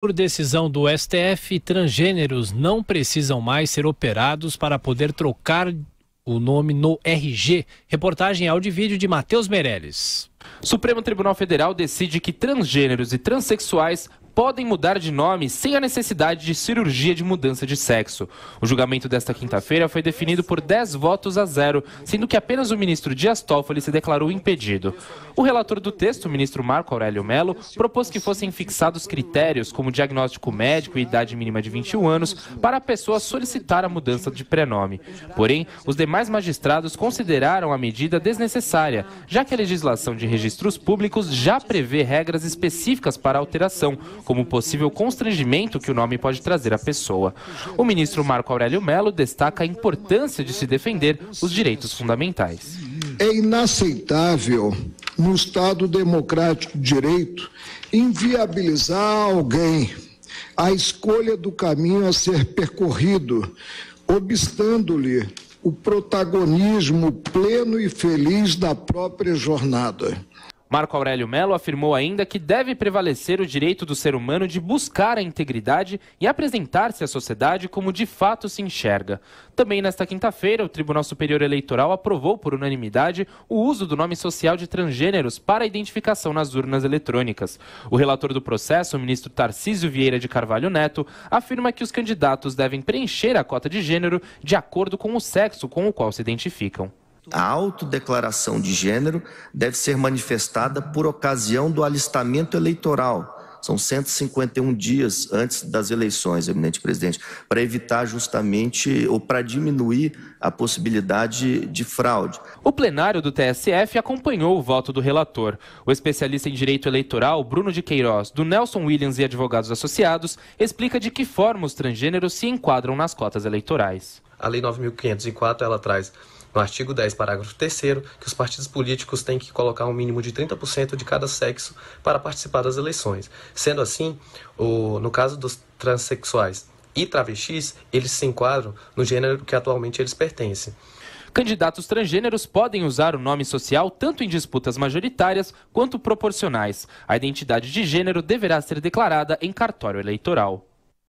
Por decisão do STF, transgêneros não precisam mais ser operados para poder trocar o nome no RG. Reportagem áudio e vídeo de Matheus Meirelles. Supremo Tribunal Federal decide que transgêneros e transexuais podem mudar de nome sem a necessidade de cirurgia de mudança de sexo. O julgamento desta quinta-feira foi definido por 10 votos a zero, sendo que apenas o ministro Dias Toffoli se declarou impedido. O relator do texto, o ministro Marco Aurélio Melo, propôs que fossem fixados critérios como diagnóstico médico e idade mínima de 21 anos para a pessoa solicitar a mudança de prenome. Porém, os demais magistrados consideraram a medida desnecessária, já que a legislação de registros públicos já prevê regras específicas para a alteração, como possível constrangimento que o nome pode trazer à pessoa. O ministro Marco Aurélio Melo destaca a importância de se defender os direitos fundamentais. É inaceitável, no Estado democrático de direito, inviabilizar alguém a escolha do caminho a ser percorrido, obstando-lhe o protagonismo pleno e feliz da própria jornada. Marco Aurélio Mello afirmou ainda que deve prevalecer o direito do ser humano de buscar a integridade e apresentar-se à sociedade como de fato se enxerga. Também nesta quinta-feira, o Tribunal Superior Eleitoral aprovou por unanimidade o uso do nome social de transgêneros para identificação nas urnas eletrônicas. O relator do processo, o ministro Tarcísio Vieira de Carvalho Neto, afirma que os candidatos devem preencher a cota de gênero de acordo com o sexo com o qual se identificam. A autodeclaração de gênero deve ser manifestada por ocasião do alistamento eleitoral. São 151 dias antes das eleições, eminente presidente, para evitar justamente ou para diminuir a possibilidade de fraude. O plenário do TSF acompanhou o voto do relator. O especialista em direito eleitoral, Bruno de Queiroz, do Nelson Williams e Advogados Associados, explica de que forma os transgêneros se enquadram nas cotas eleitorais. A Lei 9.504 ela traz no artigo 10, parágrafo 3, que os partidos políticos têm que colocar um mínimo de 30% de cada sexo para participar das eleições. Sendo assim, o, no caso dos transexuais e travestis, eles se enquadram no gênero que atualmente eles pertencem. Candidatos transgêneros podem usar o nome social tanto em disputas majoritárias quanto proporcionais. A identidade de gênero deverá ser declarada em cartório eleitoral.